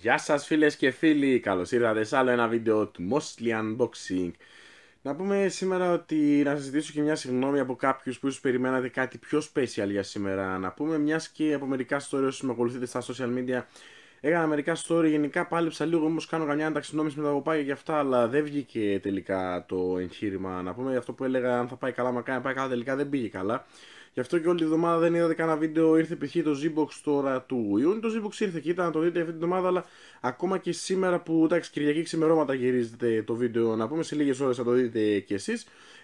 Γεια σας φίλες και φίλοι, καλώς ήρθατε σε άλλο ένα βίντεο του Mostly Unboxing Να πούμε σήμερα ότι να σας ζητήσω και μια συγγνώμη από κάποιους που ίσως περιμένατε κάτι πιο special για σήμερα Να πούμε μιας και από μερικά story όσους με ακολουθείτε στα social media Έκανα μερικά story, γενικά πάλεψα λίγο όμως κάνω καμιά ανταξινόμηση με τα κοπάκια και αυτά Αλλά δεν βγήκε τελικά το εγχείρημα Να πούμε αυτό που έλεγα αν θα πάει καλά μακάρι να πάει καλά τελικά δεν πήγε καλά Γι' αυτό και όλη τη βδομάδα δεν είδατε κανένα βίντεο. Ήρθε π.χ. το Zbox τώρα του Ιούνιου. Το Zbox ήρθε και ήταν να το δείτε αυτή την εβδομάδα, αλλά ακόμα και σήμερα που εντάξει, Κυριακή ξημερώματα γυρίζετε το βίντεο, να πούμε σε λίγες ώρες θα το δείτε κι εσείς.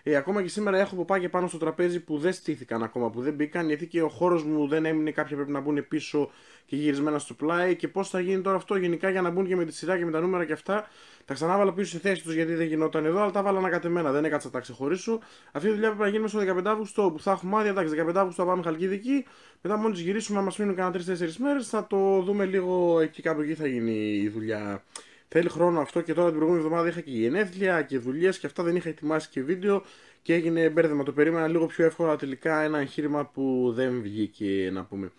Ε, ακόμα και σήμερα έχω ποπάκια πάνω στο τραπέζι που δεν στήθηκαν ακόμα, που δεν μπήκαν, γιατί και ο χώρος μου δεν έμεινε. Κάποια πρέπει να μπουν πίσω και γυρισμένα στο πλάι. Και πώς θα γίνει τώρα αυτό γενικά για να μπουν και με τη σειρά και με τα νούμερα και αυτά. Τα ξανάβαλα πίσω στη θέση τους γιατί δεν γινόταν εδώ, αλλά τα βάλα ανακατεμένα. Δεν έκατσα τα ξεχωρίσω. Αυτή η δουλειά πρέπει να γίνει μέσα στο 15 Αύγουστο που θα έχουμε άδεια. Εντάξει, 15 Αύγουστο θα πάμε Χαλκιδική. Μετά μόλις γυρίσουμε, να μας μείνουν κανένα 3-4 μέρες, θα το δούμε λίγο εκεί κάπου εκεί θα γίνει η δουλειά. Θέλει χρόνο αυτό και τώρα την προηγούμενη εβδομάδα είχα και γενέθλια και δουλειές και αυτά δεν είχα ετοιμάσει και βίντεο και έγινε μπέρδεμα. Το περίμενα λίγο πιο εύκολα τελικά ένα εγχείρημα που δεν βγήκε να πούμε.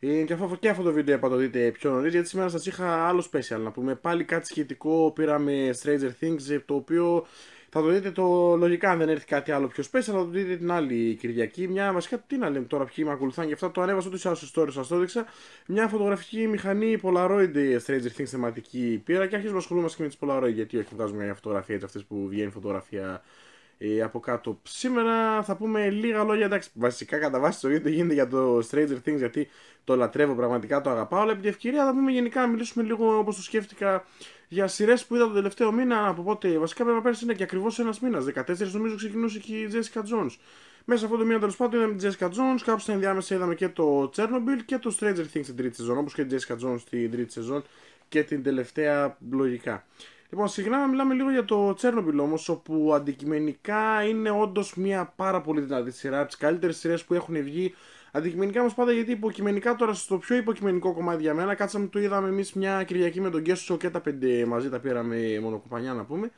Ε, και αυτό, και αυτό το βίντεο είπα το δείτε πιο νωρίς, γιατί σήμερα σας είχα άλλο special να πούμε. Πάλι κάτι σχετικό πήραμε Stranger Things, το οποίο θα το δείτε το λογικά, αν δεν έρθει κάτι άλλο πιο σπέσα θα το δείτε την άλλη Κυριακή. Μια βασικά, τι να λέμε τώρα, ποιοι με ακολουθάνε και αυτά, το ανέβασα ούτε σε άλλο σας το έδειξα. Μια φωτογραφική μηχανή Polaroid ε, Stranger Things θεματική πήρα και αρχίζουμε να ασχολούμαστε και με τις Polaroid. Γιατί όχι, βγάζουμε μια φωτογραφία έτσι, αυτές που βγαίνει φωτογραφία ε, από κάτω. Σήμερα θα πούμε λίγα λόγια. Εντάξει, βασικά κατά βάση το βίντεο γίνεται για το Stranger Things γιατί το λατρεύω πραγματικά, το αγαπάω. Αλλά επί τη ευκαιρία θα πούμε γενικά να μιλήσουμε λίγο όπως το σκέφτηκα για σειρές που είδα τον τελευταίο μήνα. Από πότε βασικά πρέπει να πέρσι είναι και ακριβώς ένας μήνας. 14 νομίζω ξεκινούσε και η Jessica Jones. Μέσα αυτό το μήνα τέλος πάντων είδαμε την Jessica Jones, κάπου στα ενδιάμεσα είδαμε και το Chernobyl και το Stranger Things στην τρίτη σεζόν. Όπως και την Jessica Jones στην τρίτη σεζόν και την τελευταία λογικά. Λοιπόν, συχνά μιλάμε λίγο για το Τσέρνομπιλ όμως, όπου αντικειμενικά είναι όντως μια πάρα πολύ δυνατή σειρά, από τις καλύτερες σειρές που έχουν βγει. Αντικειμενικά όμως πάντα γιατί υποκειμενικά τώρα στο πιο υποκειμενικό κομμάτι για μένα, κάτσαμε το είδαμε εμείς μια Κυριακή με τον Γκέσο και τα πέντε μαζί τα πήραμε μονοκουπανιά να πούμε.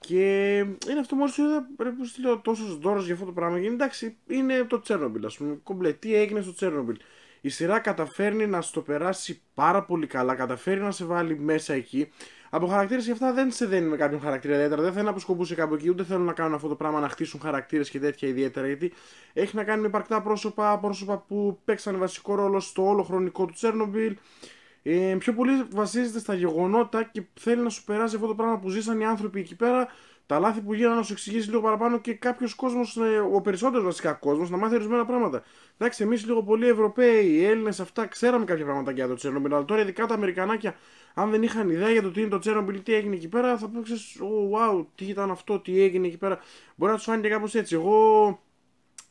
Και είναι αυτό που είδα πρέπει να στείλω τόσος δώρος για αυτό το πράγμα. Και εντάξει, είναι το Τσέρνομπιλ, ας πούμε. Κομπλε, τι έγινε στο Τσέρνομπιλ. Η σειρά καταφέρνει να στο περάσει πάρα πολύ καλά, καταφέρει να σε βάλει μέσα εκεί. Από χαρακτήρες και αυτά δεν σε δένει με κάποιον χαρακτήρα ιδιαίτερα. Δεν θέλω να αποσκοπούσε κάπου εκεί, ούτε θέλω να κάνουν αυτό το πράγμα να χτίσουν χαρακτήρες και τέτοια ιδιαίτερα. Γιατί έχει να κάνει με υπαρκτά πρόσωπα, πρόσωπα που παίξαν βασικό ρόλο στο όλο χρονικό του Τσέρνομπιλ. Ε, πιο πολύ βασίζεται στα γεγονότα και θέλει να σου περάσει αυτό το πράγμα που ζήσαν οι άνθρωποι εκεί πέρα, τα λάθη που γίνανε να σου εξηγήσει λίγο παραπάνω και κάποιος κόσμος, ε, ο περισσότερος βασικά κόσμος, να μάθει ορισμένα πράγματα. Εντάξει, εμείς λίγο πολύ Ευρωπαίοι, Έλληνες, αυτά ξέραμε κάποια πράγματα για το Τσέρνομπιλ, αλλά τώρα ειδικά τα Αμερικανάκια αν δεν είχαν ιδέα για το τι είναι το Τσέρνομπιλ, τι έγινε εκεί πέρα, θα πω ο, oh, wow, τι ήταν αυτό, τι έγινε εκεί πέρα. Μπορεί να τους φάνηκε κάπως έτσι. Εγώ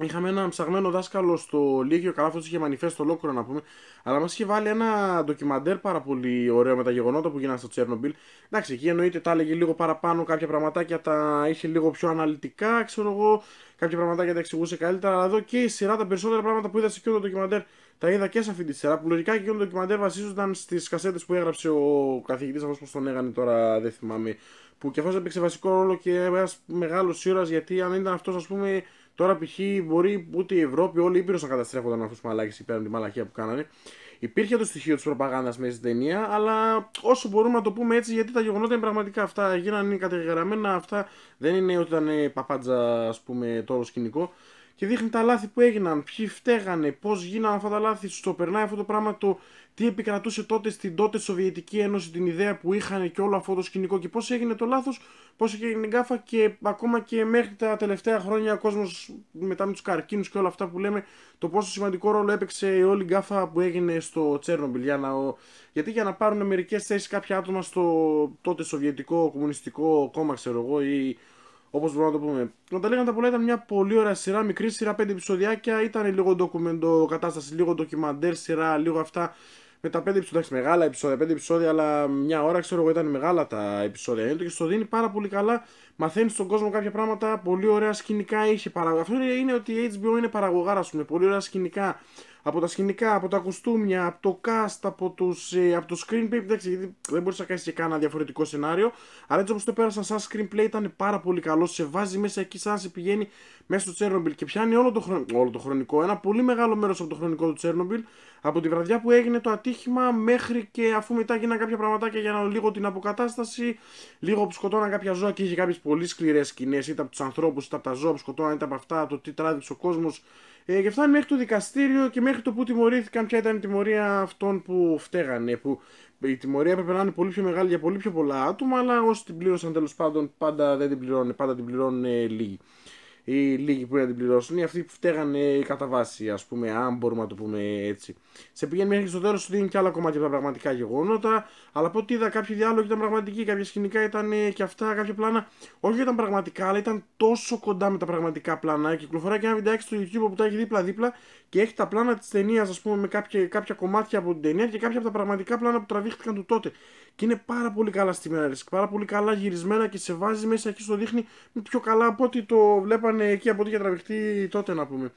Είχαμε έναν ψαγμένο δάσκαλο στο Λίγιο αυτός είχε μανιφέ στο ολόκληρο να πούμε. Αλλά μας είχε βάλει ένα ντοκιμαντέρ πάρα πολύ ωραίο με τα γεγονότα που γίνανε στο Τσέρνομπιλ. Εντάξει, εκεί εννοείται τα έλεγε λίγο παραπάνω, κάποια πραγματάκια τα είχε λίγο πιο αναλυτικά, ξέρω εγώ. Κάποια πραγματάκια τα εξηγούσε καλύτερα. Αλλά εδώ και η σειρά τα περισσότερα πράγματα που είδα σε κιόλα το ντοκιμαντέρ τα είδα και σε αυτή τη σειρά που λογικά και όλο το ντοκιμαντέρ βασίζονταν στις κασέτες που έγραψε ο καθηγητής, αυτός που τον έγανε τώρα, δεν θυμάμαι. Που και αυτός έπαιξε βασικό ρόλο και ένας μεγάλος ήρωας γιατί αν ήταν αυτός, ας πούμε, τώρα π.χ. μπορεί ούτε η Ευρώπη, όλοι οι Ήπειρος να καταστρέφονταν αυτούς τους μαλάκι ή τη μαλακία που κάνανε. Υπήρχε το στοιχείο της προπαγάνδας μέσα στην ταινία, αλλά όσο μπορούμε να το πούμε έτσι, γιατί τα γεγονότα είναι πραγματικά αυτά. Γίνανε κατεγραμμένα, αυτά δεν είναι ότι ήταν ε, παπάντζα, ας πούμε, το σκηνικό και δείχνει τα λάθη που έγιναν, ποιοι φταίγανε, πώς γίνανε αυτά τα λάθη. Στο περνάει αυτό το πράγμα το τι επικρατούσε τότε στην τότε Σοβιετική Ένωση, την ιδέα που είχαν και όλο αυτό το σκηνικό και πώς έγινε το λάθος, πώς έγινε η γκάφα και ακόμα και μέχρι τα τελευταία χρόνια ο κόσμος μετά με τους καρκίνους και όλα αυτά που λέμε, το πόσο σημαντικό ρόλο έπαιξε η όλη γκάφα που έγινε στο Τσέρνομπιλ. Για να, γιατί για να πάρουν μερικές θέσεις κάποια άτομα στο τότε Σοβιετικό Κομμουνιστικό Κόμμα, ξέρω εγώ, ή Όπως μπορούμε να το πούμε. Να τα λέγανε τα πολλά ήταν μια πολύ ωραία σειρά, μικρή σειρά, πέντε επεισοδιάκια. Ήταν λίγο ντοκουμεντο κατάσταση, λίγο ντοκιμαντέρ σειρά, λίγο αυτά. Με τα πέντε επεισόδια, εντάξει, μεγάλα επεισόδια, πέντε επεισόδια, αλλά μια ώρα ξέρω εγώ ήταν μεγάλα τα επεισόδια. Είναι το και στο δίνει πάρα πολύ καλά. Μαθαίνεις στον κόσμο κάποια πράγματα, πολύ ωραία σκηνικά είχε παραγωγή. Αυτό είναι ότι η HBO είναι παραγωγάρα, ας πούμε, πολύ ωραία σκηνικά από τα σκηνικά, από τα κουστούμια, από το cast, από, τους, ε, από το screenplay. Εντάξει, δεν μπορείς να κάνεις και κανένα διαφορετικό σενάριο. Αλλά έτσι όπως το πέρασαν σαν screenplay ήταν πάρα πολύ καλό. Σε βάζει μέσα εκεί, σαν σε πηγαίνει μέσα στο Τσέρνομπιλ και πιάνει όλο το, χρον... όλο το χρονικό. Ένα πολύ μεγάλο μέρος από το χρονικό του Τσέρνομπιλ. Από τη βραδιά που έγινε το ατύχημα μέχρι και αφού μετά γίνανε κάποια πραγματάκια για να λίγο την αποκατάσταση, λίγο που σκοτώναν κάποια ζώα και είχε κάποιες πολύ σκληρές σκηνές, είτε από τους ανθρώπους, είτε από τα ζώα που σκοτώναν, είτε από αυτά, το τι τράβηξε ο κόσμος ε, και φτάνει μέχρι το δικαστήριο και μέχρι το που τιμωρήθηκαν, ποια ήταν η τιμωρία αυτών που φταίγανε. Που η τιμωρία έπρεπε να είναι πολύ πιο μεγάλη για πολύ πιο πολλά άτομα, αλλά όσοι την πλήρωσαν τέλος πάντων πάντα δεν την πληρώνουν, πάντα την πληρώνουν ε, λίγοι οι λίγοι που να την πληρώσουν είναι αυτοί που φταίγανε κατά βάση, ας πούμε, αν μπορούμε να το πούμε έτσι. Σε πηγαίνει μέχρι στο τέλος, σου δίνει και άλλα κομμάτια από τα πραγματικά γεγονότα, αλλά από ό,τι είδα, κάποιοι διάλογοι ήταν πραγματικοί, κάποια σκηνικά ήταν ε, και αυτά, κάποια πλάνα. Όχι ήταν πραγματικά, αλλά ήταν τόσο κοντά με τα πραγματικά πλάνα. Κυκλοφορεί και ένα βιντεάκι στο YouTube που τα έχει δίπλα-δίπλα και έχει τα πλάνα της ταινίας, ας πούμε, με κάποια, κάποια κομμάτια από την ταινία και κάποια από τα πραγματικά πλάνα που τραβήχτηκαν του τότε. Και είναι πάρα πολύ καλά στη μέρα, πάρα πολύ καλά γυρισμένα και σε βάζει μέσα και στο δείχνει πιο καλά από ό,τι το βλέπαν εκεί από ό,τι είχε τραβηχτεί τότε να πούμε.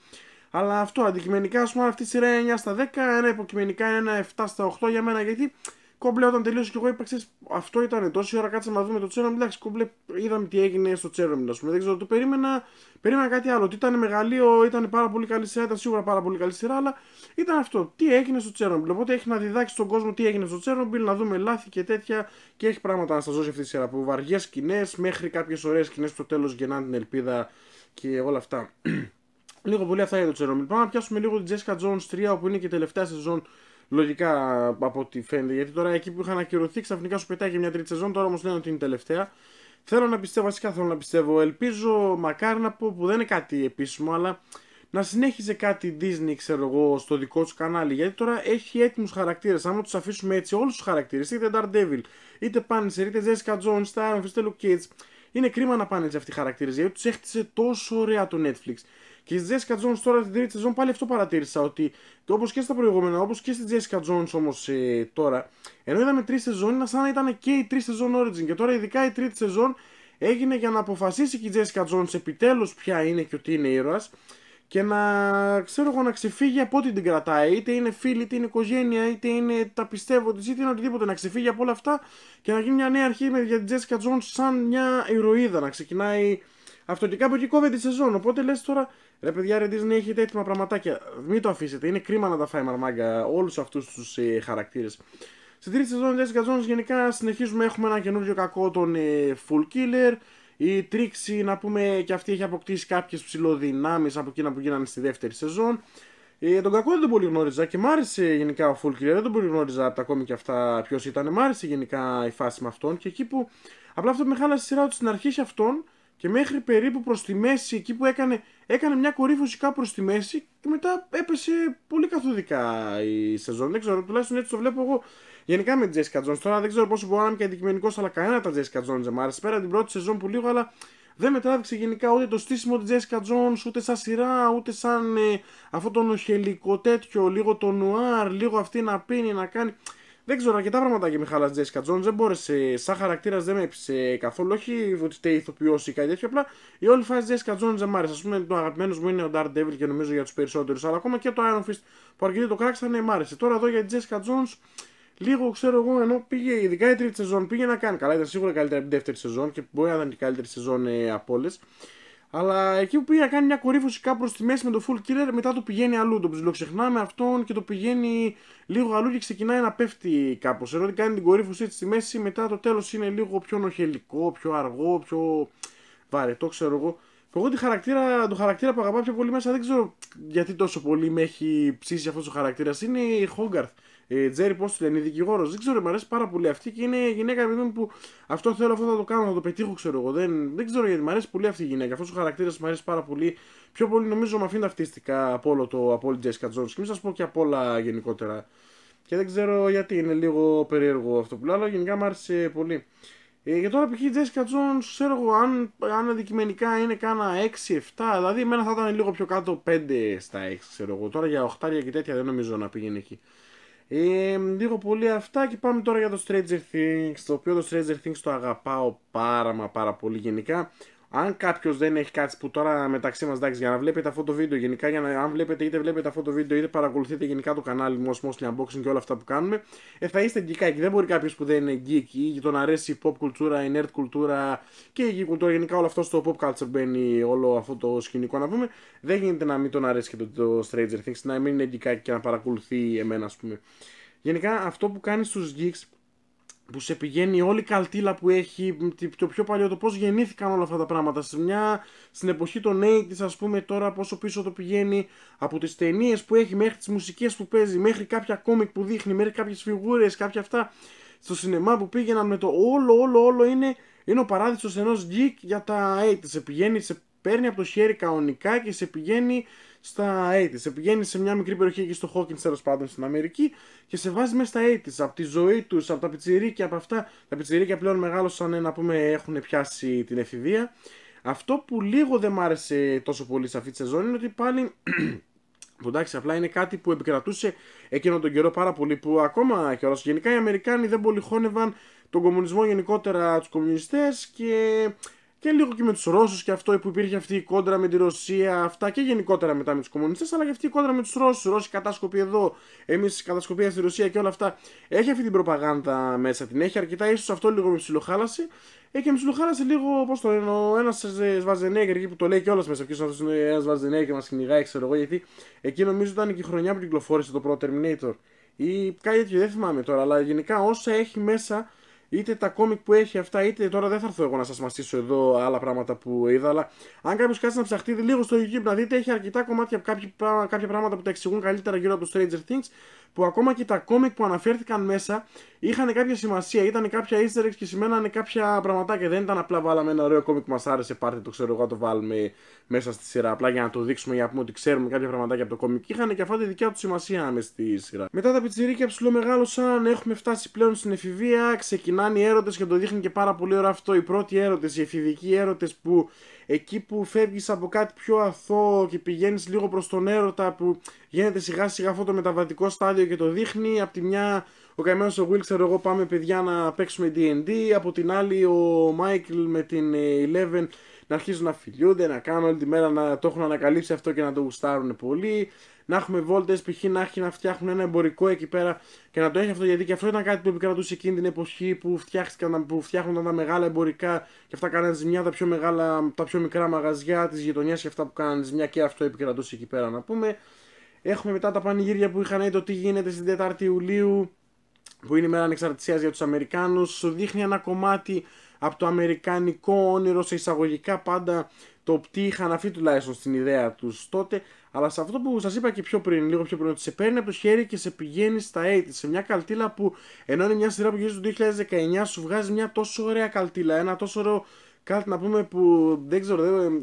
Αλλά αυτό αντικειμενικά, ας πούμε, αυτή η σειρά είναι 9 στα 10, ένα υποκειμενικά είναι ένα 7 στα 8 για μένα. Γιατί κόμπλε όταν τελείωσε και εγώ είπα, αυτό ήταν τόση ώρα, κάτσαμε να δούμε το Τσέρομιλ. Εντάξει, κόμπλε είδαμε τι έγινε στο Τσέρομιλ, ας πούμε. Δεν ξέρω, το περίμενα, περίμενα κάτι άλλο. Τι ήταν μεγαλείο, ήταν πάρα πολύ καλή σειρά, ήταν σίγουρα πάρα πολύ καλή σειρά, αλλά ήταν αυτό. Τι έγινε στο Τσέρομιλ. Οπότε έχει να διδάξει τον κόσμο τι έγινε στο Τσέρομιλ, να δούμε λάθη και τέτοια. Και έχει πράγματα να σας δώσει αυτή τη σειρά. Από βαριές σκηνές μέχρι κάποιες ωραίες σκηνές στο τέλος γεννάνε την ελπίδα και όλα αυτά. λίγο πολύ αυτά για το Τσερνομπιλ. Πάμε να πιάσουμε λίγο την Jessica Jones 3, όπου είναι και τελευταία σεζόν λογικά από ό,τι φαίνεται. Γιατί τώρα εκεί που είχαν ακυρωθεί ξαφνικά σου πετάει και μια τρίτη σεζόν, τώρα όμως λένε ότι είναι τελευταία. Θέλω να πιστεύω, βασικά θέλω να πιστεύω. Ελπίζω, μακάρι να πω που δεν είναι κάτι επίσημο, αλλά να συνέχιζε κάτι Disney, ξέρω εγώ, στο δικό του κανάλι. Γιατί τώρα έχει έτοιμους χαρακτήρες. Αν τους αφήσουμε έτσι όλους τους χαρακτήρες, είτε Devil, είτε Punisher, είτε Jessica Jones, είτε Iron Fist, είναι κρίμα να πάνε έτσι αυτοί οι χαρακτήρες γιατί τους έχτισε τόσο ωραία το Netflix. Και στη Jessica Jones τώρα την τρίτη σεζόν πάλι αυτό παρατήρησα ότι όπως και στα προηγούμενα, όπως και στη Jessica Jones όμως ε, τώρα, ενώ είδαμε τρεις σεζόν, είναι σαν να ήταν και η τρεις σεζόν Origin. Και τώρα ειδικά η τρίτη σεζόν έγινε για να αποφασίσει και η Jessica Jones επιτέλους ποια είναι και ότι είναι ήρωας και να ξέρω εγώ να ξεφύγει από ό,τι την κρατάει. Είτε είναι φίλη, είτε είναι οικογένεια, είτε είναι τα πιστεύω τη, είτε είναι οτιδήποτε. Να ξεφύγει από όλα αυτά και να γίνει μια νέα αρχή για την Τζέσικα Τζόν σαν μια ηρωίδα. Να ξεκινάει αυτοτικά από εκεί κόβεται τη σεζόν. Οπότε λες τώρα, ρε παιδιά, ρε Disney έχετε έτοιμα πραγματάκια. Μην το αφήσετε. Είναι κρίμα να τα φάει μαρμάγκα όλους αυτούς τους ε, χαρακτήρες. Στην τρίτη σεζόν της Jessica Jones γενικά συνεχίζουμε, έχουμε ένα καινούριο κακό τον ε, Full Killer. Η Τρίξη, να πούμε, και αυτή έχει αποκτήσει κάποιες ψηλοδυνάμεις από εκείνα που γίνανε στη δεύτερη σεζόν. Ε, τον κακό δεν τον πολύ γνώριζα και μ' άρεσε γενικά ο Φούλκυρ. Δεν τον πολύ γνώριζα από τα ακόμη αυτά ποιος ήταν. Μ' άρεσε γενικά η φάση με αυτόν και εκεί που. Απλά αυτό που με χάλασε σειρά του στην αρχή έχει αυτόν και μέχρι περίπου προς τη μέση, εκεί που έκανε, έκανε μια κορύφωση κάπου προς τη μέση και μετά έπεσε πολύ καθοδικά η σεζόν. Δεν ξέρω, τουλάχιστον έτσι το βλέπω εγώ. Γενικά με την Jessica Jones. Τώρα δεν ξέρω πόσο μπορώ να είμαι και αντικειμενικός, αλλά κανένα τα Jessica Jones δεν μ' άρεσε. Πέρα την πρώτη σεζόν που λίγο, αλλά δεν με τράβηξε γενικά ούτε το στήσιμο της Jessica Jones, ούτε σαν σειρά, ούτε σαν ε, αυτό το νοχελικό τέτοιο, λίγο το νουάρ, λίγο αυτή να πίνει, να κάνει. Δεν ξέρω, αρκετά πράγματα και με χάλασε Jessica Jones. Δεν μπόρεσε, σαν χαρακτήρας δεν με έπεισε καθόλου. Όχι ότι είστε ηθοποιός ή κάτι τέτοιο. Απλά η όλη φάση Jessica Jones δεν μ' άρεσε. Ας πούμε, το αγαπημένος μου είναι ο Dark Devil και νομίζω για τους περισσότερους. Αλλά ακόμα και το Iron Fist που αρκετοί το κράξανε, μ' άρεσε. Τώρα εδώ για τη Jessica Jones Λίγο ξέρω εγώ ενώ πήγε, ειδικά η τρίτη σεζόν πήγε να κάνει καλά. Ήταν σίγουρα καλύτερα από την δεύτερη σεζόν και μπορεί να ήταν η καλύτερη σεζόν ε, από όλες. Αλλά εκεί που πήγε να κάνει μια κορύφωση κάπου στη μέση με το full killer, μετά το πηγαίνει αλλού. Το ξεχνάμε αυτόν και το πηγαίνει λίγο αλλού και ξεκινάει να πέφτει κάπως. Ενώ ότι κάνει την κορύφωση έτσι στη μέση, μετά το τέλος είναι λίγο πιο νοχελικό, πιο αργό, πιο βαρετό, ξέρω εγώ. Εγώ τη χαρακτήρα, τον χαρακτήρα που αγαπάω πιο πολύ μέσα δεν ξέρω γιατί τόσο πολύ με έχει ψήσει αυτός ο χαρακτήρας. Είναι η Χόγκαρθ. Ε, Τζέρι, πώ τη λένε, η δικηγόρος. Δεν ξέρω, μου αρέσει πάρα πολύ αυτή και είναι γυναίκα παιδί μου που αυτό θέλω, αυτό θα το κάνω, θα το πετύχω, ξέρω εγώ. Δεν, δεν ξέρω γιατί μου αρέσει πολύ αυτή η γυναίκα. Αυτός ο χαρακτήρας μου αρέσει πάρα πολύ. Πιο πολύ νομίζω με αφήνει ταυτίστηκα από όλο το από όλη Τζέσικα Jones Και μην σας πω και από όλα γενικότερα. Και δεν ξέρω γιατί είναι λίγο περίεργο αυτό που λέω, αλλά γενικά μου άρεσε πολύ. Ε, και τώρα π.χ. η Τζέσικα Τζόν, ξέρω εγώ, αν, αν αντικειμενικά είναι κάνα 6-7, δηλαδή εμένα θα ήταν λίγο πιο κάτω 5 στα 6, ξέρω εγώ. Τώρα για 8 και τέτοια δεν νομίζω να πήγαινε εκεί. Ε, λίγο πολύ αυτά και πάμε τώρα για το Stranger Things, το οποίο το Stranger Things το αγαπάω πάρα μα πάρα πολύ γενικά. Αν κάποιος δεν έχει κάτι που τώρα μεταξύ μας, εντάξει, για να βλέπετε αυτό το βίντεο, γενικά για να αν βλέπετε είτε βλέπετε αυτό το βίντεο είτε παρακολουθείτε γενικά το κανάλι μου ω unboxing και όλα αυτά που κάνουμε, ε, θα είστε geek. Δεν μπορεί κάποιος που δεν είναι geek ή τον αρέσει η pop κουλτούρα, η nerd κουλτούρα και η geek κουλτούρα, γενικά όλο αυτό στο pop culture μπαίνει όλο αυτό το σκηνικό να πούμε. Δεν γίνεται να μην τον αρέσει και το, το Stranger Things, να μην είναι geek και να παρακολουθεί εμένα ας πούμε. Γενικά αυτό που κάνει στους geeks που σε πηγαίνει όλη η καλτήλα που έχει, το πιο παλιό, το πώς γεννήθηκαν όλα αυτά τα πράγματα. Σε μια, στην εποχή των 80's ας πούμε τώρα πόσο πίσω το πηγαίνει, από τις ταινίες που έχει μέχρι τις μουσικές που παίζει, μέχρι κάποια κόμικ που δείχνει, μέχρι κάποιες φιγούρες, κάποια αυτά στο σινεμά που πήγαιναν με το όλο, όλο, όλο είναι, είναι ο παράδεισος ενός geek για τα 80's. Σε πηγαίνει σε παίρνει από το χέρι κανονικά και σε πηγαίνει στα AIDS. Σε πηγαίνει σε μια μικρή περιοχή εκεί στο Hawkins τέλος πάντων στην Αμερική και σε βάζει μέσα στα AIDS. Από τη ζωή τους, από τα πιτσιρίκια, από αυτά. Τα πιτσιρίκια πλέον μεγάλωσαν να πούμε έχουν πιάσει την εφηβεία. Αυτό που λίγο δεν μ' άρεσε τόσο πολύ σε αυτή τη σεζόν είναι ότι πάλι. Εντάξει, απλά είναι κάτι που επικρατούσε εκείνο τον καιρό πάρα πολύ που ακόμα και καιρό. Γενικά οι Αμερικάνοι δεν πολυχώνευαν τον κομμουνισμό γενικότερα τους κομμουνιστές και και λίγο και με τους Ρώσους και αυτό που υπήρχε αυτή η κόντρα με τη Ρωσία, αυτά και γενικότερα μετά με τους κομμουνιστές, αλλά και αυτή η κόντρα με τους Ρώσους. Ρώσοι κατάσκοποι εδώ, εμείς κατασκοπία στη Ρωσία και όλα αυτά. Έχει αυτή την προπαγάνδα μέσα, την έχει αρκετά, ίσως αυτό λίγο με ψιλοχάλασε. Ε, και με ψιλοχάλασε λίγο, πώς το λένε, ένα Σβαζενέγκερ εκεί που το λέει κιόλας μέσα. Ποιος αυτό είναι ένα και μας κυνηγάει, ξέρω εγώ, γιατί εκεί νομίζω ήταν και η χρονιά που κυκλοφόρησε το πρώτο Terminator. Ή κάτι τέτοιο, δεν θυμάμαι τώρα, αλλά γενικά όσα έχει μέσα είτε τα κόμικ που έχει αυτά, είτε τώρα δεν θα έρθω εγώ να σας μαστίσω εδώ άλλα πράγματα που είδα. Αλλά αν κάποιος κάτσει να ψαχτεί λίγο στο YouTube να δείτε, έχει αρκετά κομμάτια, κάποια, κάποια πράγματα που τα εξηγούν καλύτερα γύρω από το Stranger Things που ακόμα και τα κόμικ που αναφέρθηκαν μέσα είχαν κάποια σημασία, ήταν κάποια easter eggs και σημαίνανε κάποια πραγματάκια. Δεν ήταν απλά βάλαμε ένα ωραίο κόμικ που μας άρεσε, πάρτε το ξέρω εγώ, το βάλουμε μέσα στη σειρά. Απλά για να το δείξουμε, για να πούμε ότι ξέρουμε κάποια πραγματάκια από το κόμικ. Είχαν και αυτά τη δικιά τους σημασία μέσα στη σειρά. Μετά τα πιτσιρίκια ψηλό μεγάλωσαν, έχουμε φτάσει πλέον στην εφηβεία, ξεκινάνε οι έρωτες και το δείχνει και πάρα πολύ ωραίο αυτό. Οι πρώτοι έρωτες, οι εφηβικοί έρωτες που εκεί που φεύγεις από κάτι πιο αθώο και πηγαίνεις λίγο προς τον έρωτα που γίνεται σιγά σιγά αυτό το μεταβατικό στάδιο και το δείχνει, από τη μια ο καημένος ο Will ξέρω εγώ πάμε παιδιά να παίξουμε D&D, από την άλλη ο Michael με την ε, Eleven να αρχίζουν να φιλιούνται, να κάνουν όλη τη μέρα να το έχουν ανακαλύψει αυτό και να το γουστάρουν πολύ. Να έχουμε βόλτες, π.χ. να έχει να φτιάχνουν ένα εμπορικό εκεί πέρα και να το έχει αυτό γιατί και αυτό ήταν κάτι που επικρατούσε εκείνη την εποχή που, φτιάχτηκαν, που φτιάχνονταν τα μεγάλα εμπορικά και αυτά κάνανε ζημιά τα πιο, μεγάλα, τα πιο μικρά μαγαζιά της γειτονιάς και αυτά που κάνανε ζημιά και αυτό επικρατούσε εκεί πέρα να πούμε. Έχουμε μετά τα πανηγύρια που είχαν το τι γίνεται στην 4η Ιουλίου που είναι η μέρα ανεξαρτησίας για τους Αμερικάνους. Σου δείχνει ένα κομμάτι από το αμερικανικό όνειρο σε εισαγωγικά πάντα το τι είχαν αυτοί τουλάχιστον στην ιδέα τους τότε αλλά σε αυτό που σας είπα και πιο πριν, λίγο πιο πριν, ότι σε παίρνει από το χέρι και σε πηγαίνει στα 80 σε μια καλτήλα που ενώ είναι μια σειρά που γυρίζει το 2019 σου βγάζει μια τόσο ωραία καλτήλα, ένα τόσο ωραίο κάτι να πούμε που δεν ξέρω, δεν,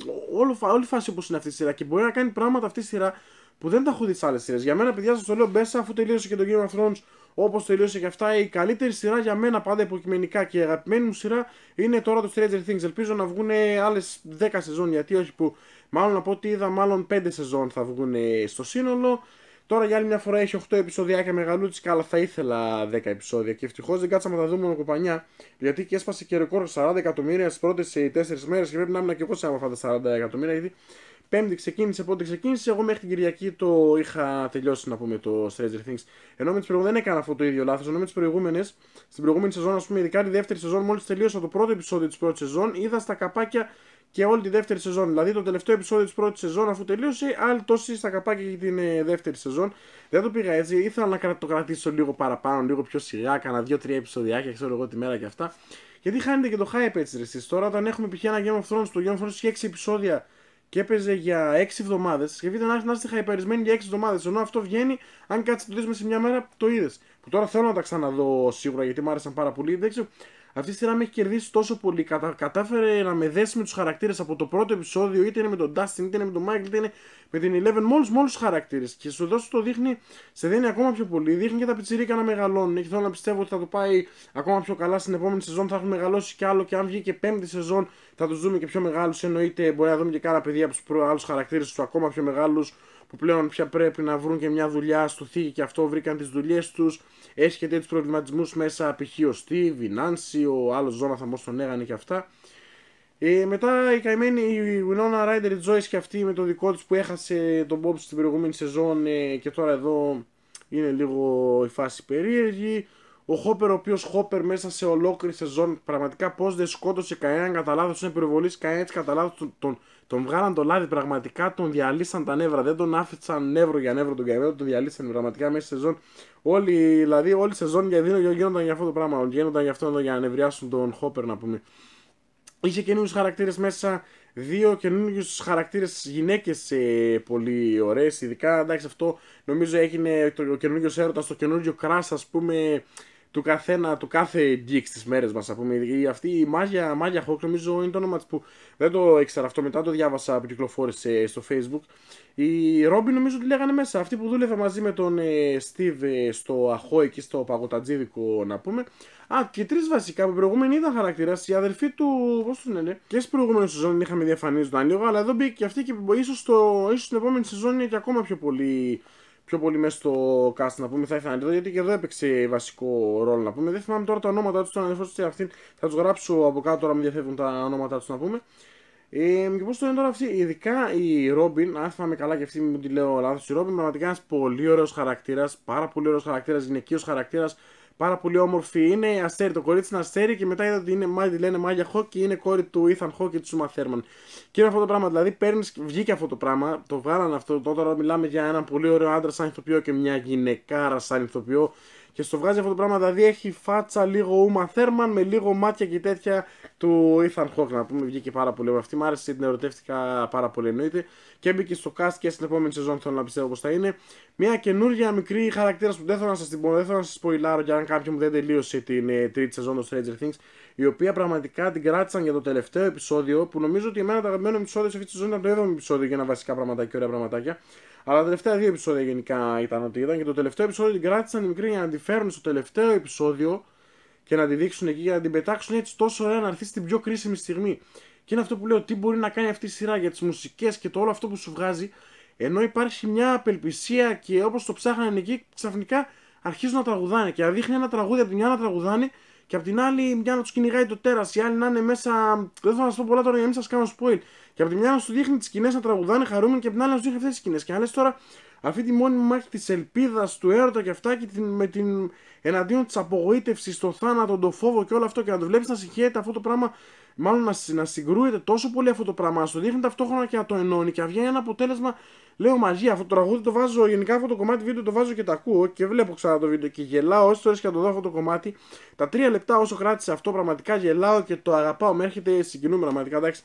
όλη, η φάση όπως είναι αυτή η σειρά και μπορεί να κάνει πράγματα αυτή η σειρά που δεν τα έχω δει σε άλλες σειρές. Για μένα, παιδιά, σας το λέω, μπέσα αφού τελείωσε και το Game of Thrones Όπως τελείωσε και αυτά, η καλύτερη σειρά για μένα πάντα υποκειμενικά και η αγαπημένη μου σειρά είναι τώρα το Stranger Things. Ελπίζω να βγουν άλλε 10 σεζόν γιατί όχι που. Μάλλον από ό,τι είδα, μάλλον 5 σεζόν θα βγουν στο σύνολο. Τώρα για άλλη μια φορά έχει 8 επεισόδια και μεγαλούτσικα, αλλά θα ήθελα 10 επεισόδια. Και ευτυχώς δεν κάτσαμε να τα δούμε κουπανιά. Γιατί και έσπασε και ρεκόρ 40 εκατομμύρια στις πρώτες 4 ε, μέρες και πρέπει να ήμουν και εγώ σε αυτά τα 40 εκατομμύρια. Γιατί Πέμπτη ξεκίνησε, πότε ξεκίνησε. Εγώ μέχρι την Κυριακή το είχα τελειώσει να πούμε το Stranger Things. Ενώ με τις προηγούμενες δεν έκανα αυτό το ίδιο λάθος. Ενώ με τις προηγούμενες, στην προηγούμενη σεζόν, ας πούμε, ειδικά τη δεύτερη σεζόν, μόλις τελείωσα το πρώτο επεισόδιο της πρώτης σεζόν, είδα στα καπάκια και όλη τη δεύτερη σεζόν. Δηλαδή το τελευταίο επεισόδιο της πρώτης σεζόν, αφού τελείωσε, άλλη τόση στα καπάκια για την ε, δεύτερη σεζόν. Δεν το πήγα έτσι. Ήθελα να το κρατήσω λίγο παραπάνω, λίγο πιο σιγά, κάνα 2-3 επεισοδιάκια, ξέρω εγώ τη μέρα και αυτά. Γιατί χάνεται και το hype έτσι, ρε, Τώρα, όταν έχουμε π.χ. ένα Game of Thrones, το Game of Thrones έχει 6 επεισόδια και έπαιζε για 6 εβδομάδες. Σκεφτείτε να, να είστε χαϊπαρισμένοι για 6 εβδομάδες. Ενώ αυτό βγαίνει, αν κάτσει το δει σε μια μέρα, το είδες. Που τώρα θέλω να τα ξαναδώ σίγουρα γιατί μου άρεσαν πάρα πολύ. Δεν αυτή τη σειρά με έχει κερδίσει τόσο πολύ. Κατα... Κατάφερε να με δέσει με τους χαρακτήρες από το πρώτο επεισόδιο, είτε είναι με τον Dustin, είτε είναι με τον Michael, είτε είναι με την Eleven, με όλου τους χαρακτήρες. Και σου δώσω το δείχνει, σε δίνει ακόμα πιο πολύ. Δείχνει και τα πιτσιρίκα να μεγαλώνουν. Και θέλω να πιστεύω ότι θα το πάει ακόμα πιο καλά στην επόμενη σεζόν. Θα έχουν μεγαλώσει κι άλλο. Και αν βγει και πέμπτη σεζόν, θα τους δούμε και πιο μεγάλους. Εννοείται μπορεί να δούμε και κάνα παιδιά από τους άλλους χαρακτήρες τους ακόμα πιο μεγάλους που πλέον πια πρέπει να βρουν και μια δουλειά στο θήκη και αυτό βρήκαν τις δουλειές τους. Έχει και τέτοιους προβληματισμούς μέσα, π.χ. ο Στίβ, η Νάνση, ο άλλος θα τον έγανε και αυτά. Ε, μετά η καημένη η Winona Ryder, η Joyce και αυτή με το δικό της που έχασε τον Bob στην προηγούμενη σεζόν ε, και τώρα εδώ είναι λίγο η φάση περίεργη. Ο Χόπερ, ο οποίος Χόπερ μέσα σε ολόκληρη σεζόν, πραγματικά πώς δεν σκότωσε κανέναν κατά λάθος, είναι περιβολή κανένα κατά λάθος τον, τον βγάλαν το λάδι, πραγματικά τον διαλύσαν τα νεύρα. Δεν τον άφησαν νεύρο για νεύρο τον Καϊμέρο, τον διαλύσαν πραγματικά μέσα σε σεζόν. Όλοι, δηλαδή, όλη η σεζόν για γίνονταν για αυτό το πράγμα. Γίνονταν για αυτό για να νευριάσουν τον Χόπερ, να πούμε. Είχε καινούριους χαρακτήρες μέσα, δύο καινούριους χαρακτήρες γυναίκες ε, πολύ ωραίες. Ειδικά εντάξει, αυτό νομίζω έγινε το, καινούριο έρωτας, το καινούριο κράσ, ας πούμε, του, καθένα, του κάθε geek στις μέρες μας, ας πούμε. Η, αυτή η Μάγια, Μάγια Χόκ, νομίζω είναι το όνομα της που δεν το ήξερα αυτό, μετά το διάβασα που κυκλοφόρησε στο facebook. Η Ρόμπι νομίζω τη λέγανε μέσα, αυτή που δούλευε μαζί με τον Στίβ ε, Steve ε, στο Αχώ εκεί στο Παγωτατζίδικο να πούμε. Α, και τρεις βασικά που προηγούμενη ήταν χαρακτήρας, οι αδερφοί του, πώς τους λένε, και στι προηγούμενε σεζόν είχαμε διαφανίζονταν τον αλλά εδώ μπήκε και αυτή και ίσω στην επόμενη σεζόν είναι και ακόμα πιο πολύ πιο πολύ μέσα στο cast να πούμε θα ήθελα να δω γιατί και εδώ έπαιξε βασικό ρόλο να πούμε. Δεν θυμάμαι τώρα τα ονόματα τους, τον του αυτήν. Θα τους γράψω από κάτω τώρα μου διαφεύγουν τα ονόματα τους να πούμε. Ε, και πώς το λένε τώρα αυτή, ειδικά η Ρόμπιν, αν θυμάμαι καλά και αυτή μου τη λέω λάθος, η Ρόμπιν πραγματικά ένας πολύ ωραίος χαρακτήρας, πάρα πολύ ωραίος χαρακτήρας, γυναικείος χαρακτήρας, Πάρα πολύ όμορφη είναι, αστέρι, το κορίτσι είναι αστέρι και μετά είδα ότι είναι μάγια, λένε μάγια Χοκ και είναι κόρη του Ethan Χοκ και του Σούμα Θέρμαν. Και είναι αυτό το πράγμα, δηλαδή παίρνεις, βγήκε αυτό το πράγμα, το βγάλανε αυτό, τώρα μιλάμε για έναν πολύ ωραίο άντρα σαν ηθοποιό και μια γυναικάρα σαν ηθοποιό και στο βγάζει αυτό το πράγμα, δηλαδή έχει φάτσα λίγο Ούμα Θέρμαν με λίγο μάτια και τέτοια του Ethan Hawke να πούμε, βγήκε πάρα πολύ αυτή μου άρεσε, την ερωτεύτηκα πάρα πολύ εννοείται και μπήκε στο cast και στην επόμενη σεζόν θέλω να πιστεύω πως θα είναι μια καινούργια μικρή χαρακτήρας που δεν θέλω να σας την πω, δεν θέλω να σας ποηλάρω για αν κάποιον μου δεν τελείωσε την ε, τρίτη σεζόν του Stranger Things η οποία πραγματικά την κράτησαν για το τελευταίο επεισόδιο που νομίζω ότι εμένα τα αγαπημένο επεισόδιο σε αυτή τη σεζόν ήταν το 7ο επεισόδιο για να βασικά και ωραία πραγματάκια αλλά τα τελευταία δύο επεισόδια γενικά ήταν ότι ήταν και το τελευταίο επεισόδιο την κράτησαν μικρή για να τη φέρουν στο τελευταίο επεισόδιο και να τη δείξουν εκεί για να την πετάξουν έτσι τόσο ωραία να έρθει στην πιο κρίσιμη στιγμή. Και είναι αυτό που λέω, τι μπορεί να κάνει αυτή η σειρά για τις μουσικές και το όλο αυτό που σου βγάζει, ενώ υπάρχει μια απελπισία και όπως το ψάχνανε εκεί, ξαφνικά αρχίζουν να τραγουδάνε και δείχνει ένα τραγούδι από τη μια να τραγουδάνε και απ' την άλλη, μια να τους κυνηγάει το τέρας, η άλλη να είναι μέσα. Δεν θα σας πω πολλά τώρα για να μην σας κάνω spoil. Και απ' τη μια να σου δείχνει τις σκηνές να τραγουδάνε χαρούμενοι και απ' την άλλη να σου δείχνει αυτές τις σκηνές. Και αν λε τώρα αυτή τη μόνιμη μάχη της ελπίδας, του έρωτα και αυτά και με την εναντίον της απογοήτευσης, το θάνατο, το φόβο και όλο αυτό και να το βλέπεις να συγχαίρεται αυτό το πράγμα, μάλλον να, να συγκρούεται τόσο πολύ αυτό το πράγμα, να σου δείχνει ταυτόχρονα και να το ενώνει και βγαίνει ένα αποτέλεσμα Λέω μαζί, αυτό το τραγούδι το βάζω, γενικά αυτό το κομμάτι βίντεο το βάζω και τα ακούω και βλέπω ξανά το βίντεο και γελάω. Όσες φορέ και να το δω αυτό το κομμάτι, τα τρία λεπτά όσο κράτησε αυτό, πραγματικά γελάω και το αγαπάω. Με έρχεται, συγκινούμε πραγματικά, εντάξει.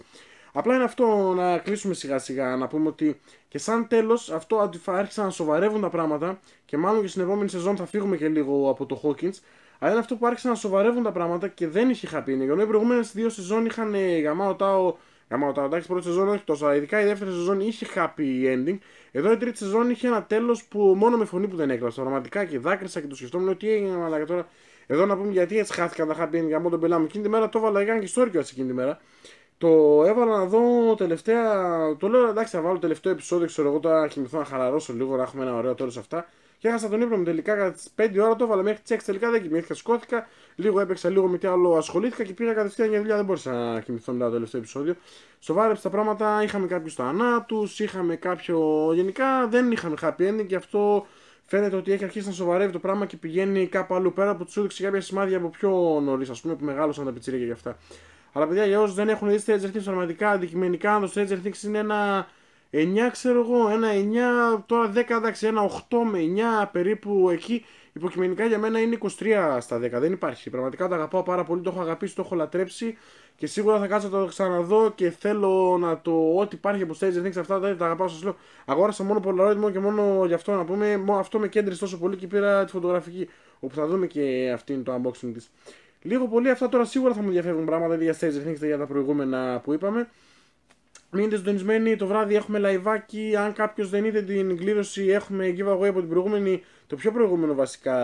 Απλά είναι αυτό να κλείσουμε σιγά σιγά, να πούμε ότι και σαν τέλος αυτό άρχισαν να σοβαρεύουν τα πράγματα και μάλλον και στην επόμενη σεζόν θα φύγουμε και λίγο από το Hawkins. Αλλά είναι αυτό που άρχισαν να σοβαρεύουν τα πράγματα και δεν είχε χαπίνει. Ενώ οι προηγούμενες δύο σεζόν είχαν ε, γαμάω τάο Άμα ο εντάξει πρώτη σεζόν όχι τόσο, ειδικά η δεύτερη σεζόν είχε happy ending. Εδώ η τρίτη σεζόν είχε ένα τέλος που μόνο με φωνή που δεν έκλαψα. Πραγματικά και δάκρυσα και το σκεφτόμουν ότι έγινε μαλακά τώρα. Εδώ να πούμε γιατί έτσι χάθηκαν τα happy ending από τον μου. Εκείνη τη μέρα το έβαλα, έκανε και story κιόλα εκείνη τη μέρα. Το έβαλα να δω τελευταία. Το λέω εντάξει, θα βάλω τελευταίο επεισόδιο, ξέρω εγώ τώρα να κοιμηθώ να χαλαρώσω λίγο, να έχουμε ένα ωραίο τέλος αυτά και έχασα τον ύπνο μου τελικά κατά τις 5 ώρα το έβαλα μέχρι τις 6 τελικά δεν κοιμήθηκα. Σκόθηκα, λίγο έπαιξα, λίγο με τι άλλο ασχολήθηκα και πήγα κατευθείαν για δουλειά. Δεν μπορούσα να κοιμηθώ μετά το τελευταίο επεισόδιο. Σοβάρεψα τα πράγματα, είχαμε κάποιους θανάτου, είχαμε κάποιο. Γενικά δεν είχαμε happy ending και αυτό φαίνεται ότι έχει αρχίσει να σοβαρεύει το πράγμα και πηγαίνει κάπου αλλού πέρα που τους έδειξε κάποια σημάδια από πιο νωρίς, ας πούμε, που μεγάλωσαν τα πιτσίρια και αυτά. Αλλά παιδιά, για όσους δεν έχουν δει Stranger Things, πραγματικά αντικειμενικά, το Stranger Things είναι ένα 9 ξέρω εγώ, ένα 9, τώρα 10 εντάξει, ένα 8 με 9 περίπου εκεί. Υποκειμενικά για μένα είναι 23 στα 10, δεν υπάρχει. Πραγματικά το αγαπάω πάρα πολύ, το έχω αγαπήσει, το έχω λατρέψει και σίγουρα θα κάτσω να το ξαναδώ και θέλω να το ό,τι υπάρχει από stage things αυτά τα, τα αγαπάω. Σας λέω, αγόρασα μόνο Polaroid μόνο και μόνο γι' αυτό να πούμε. Μόνο αυτό με κέντρισε τόσο πολύ και πήρα τη φωτογραφική. Όπου θα δούμε και αυτήν το unboxing της. Λίγο πολύ αυτά τώρα σίγουρα θα μου διαφεύγουν πράγματα για stage things για τα προηγούμενα που είπαμε. Μείνετε συντονισμένοι, το βράδυ έχουμε λαϊβάκι. Αν κάποιος δεν είδε την κλήρωση, έχουμε giveaway από την προηγούμενη. Το πιο προηγούμενο βασικά.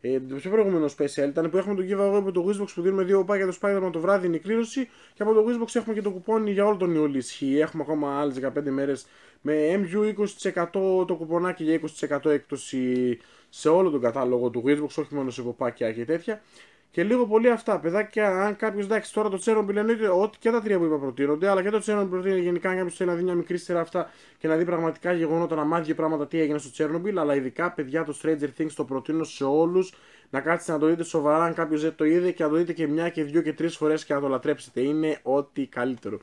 Ε, το πιο προηγούμενο special ήταν που έχουμε το giveaway από το Wizbox που δίνουμε δύο πάγια το Spider-Man το βράδυ είναι η κλήρωση. Και από το Wizbox έχουμε και το κουπόνι για όλο τον Ιούλιο ισχύει. Έχουμε ακόμα άλλες 15 μέρες με MU 20% το κουπονάκι για 20% έκπτωση σε όλο τον κατάλογο του Wizbox, όχι μόνο σε κοπάκια και τέτοια. Και λίγο πολύ αυτά. Παιδάκια, αν κάποιος εντάξει τώρα το Τσέρνομπιλ εννοείται ότι και τα τρία που είπα προτείνονται, αλλά και το Τσέρνομπιλ προτείνει γενικά. Αν κάποιος θέλει να δει μια μικρή σειρά αυτά και να δει πραγματικά γεγονότα, να μάθει πράγματα τι έγινε στο Τσέρνομπιλ, αλλά ειδικά παιδιά το Stranger Things το προτείνω σε όλους να κάτσετε να το δείτε σοβαρά. Αν κάποιος δεν το είδε και να το δείτε και μια και δύο και τρεις φορές και να το λατρέψετε. Είναι ό,τι καλύτερο.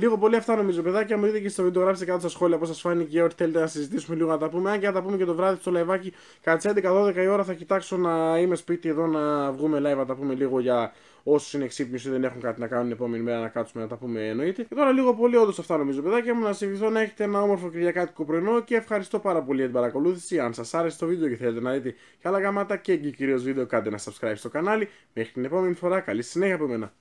Λίγο πολύ αυτά νομίζω, παιδάκια. Μου δείτε και στο βίντεο, γράψτε κάτω στα σχόλια πώς σας φάνηκε ό,τι θέλετε να συζητήσουμε λίγο να τα πούμε. Αν και να τα πούμε και το βράδυ στο λαϊβάκι, κατά τις 11-12 η ώρα θα κοιτάξω να είμαι σπίτι εδώ να βγούμε live να τα πούμε λίγο για όσους είναι ξύπνιου ή δεν έχουν κάτι να κάνουν την επόμενη μέρα να κάτσουμε να τα πούμε εννοείται. Και τώρα λίγο πολύ όντως αυτά νομίζω, παιδάκια μου. Να ευχηθώ να έχετε ένα όμορφο κυριακάτικο πρωινό και ευχαριστώ πάρα πολύ για την παρακολούθηση. Αν σας άρεσε το βίντεο και θέλετε να δείτε και άλλα γαμάτα και κυρίως βίντεο, κάντε ένα subscribe στο κανάλι. Μέχρι την επόμενη φορά, καλή συνέχεια από μένα.